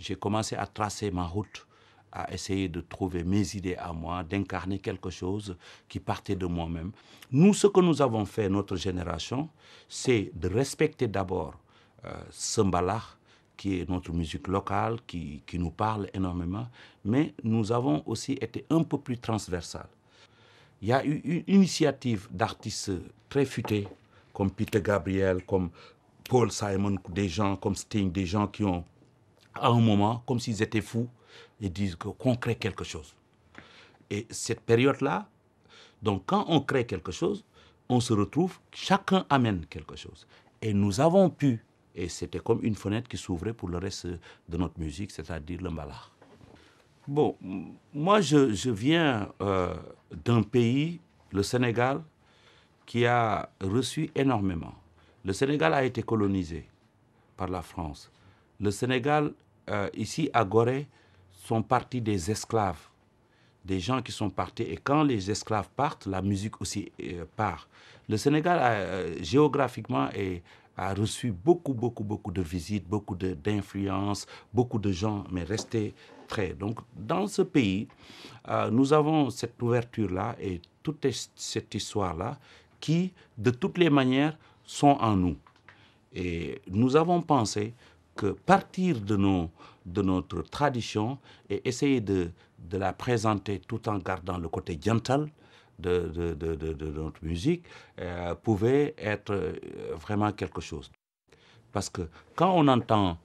j'ai commencé à tracer ma route, à essayer de trouver mes idées à moi, d'incarner quelque chose qui partait de moi-même. Nous, ce que nous avons fait, notre génération, c'est de respecter d'abord euh, qui est notre musique locale, qui, qui nous parle énormément, mais nous avons aussi été un peu plus transversal. Il y a eu une initiative d'artistes très futés, comme Peter Gabriel, comme Paul Simon, des gens comme Sting, des gens qui ont à un moment, comme s'ils étaient fous, ils disent qu'on crée quelque chose. Et cette période-là, donc quand on crée quelque chose, on se retrouve, chacun amène quelque chose. Et nous avons pu, et c'était comme une fenêtre qui s'ouvrait pour le reste de notre musique, c'est-à-dire le malheur. Bon, moi je, viens euh, d'un pays, le Sénégal, qui a reçu énormément. Le Sénégal a été colonisé par la France. Le Sénégal, euh, ici à Gorée, sont partis des esclaves, des gens qui sont partis. Et quand les esclaves partent, la musique aussi euh, part. Le Sénégal, euh, géographiquement, a reçu beaucoup, beaucoup, beaucoup de visites, beaucoup d'influences, beaucoup de gens, mais resté très. Donc, dans ce pays, nous avons cette ouverture-là et toute cette histoire-là qui, de toutes les manières, sont en nous. Et nous avons pensé que partir de, nos, de notre tradition et essayer de, de la présenter tout en gardant le côté gentle de, de, de, notre musique euh, pouvait être euh, vraiment quelque chose. Parce que quand on entend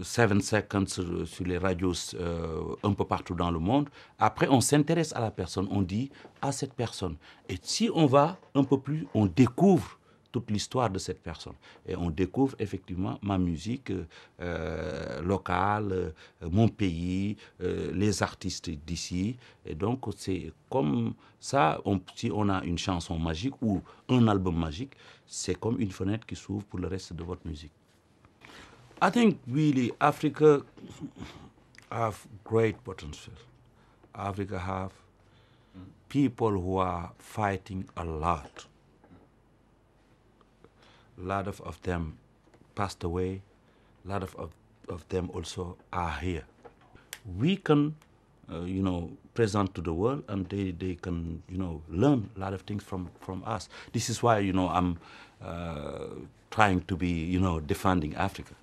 Seven Seconds sur, les radios euh, un peu partout dans le monde. Après, on s'intéresse à la personne, on dit à cette personne. Et si on va un peu plus, on découvre toute l'histoire de cette personne. Et on découvre effectivement ma musique euh, locale, euh, mon pays, euh, les artistes d'ici. Et donc, c'est comme ça, on, si on a une chanson magique ou un album magique, c'est comme une fenêtre qui s'ouvre pour le reste de votre musique. I think really Africa have great potential. Africa have people who are fighting a lot. A lot of, of them passed away. A lot of, of, of them also are here. We can, uh, you know, present to the world and they, they can, you know, learn a lot of things from, from us. This is why, you know, I'm uh, trying to be, you know, defending Africa.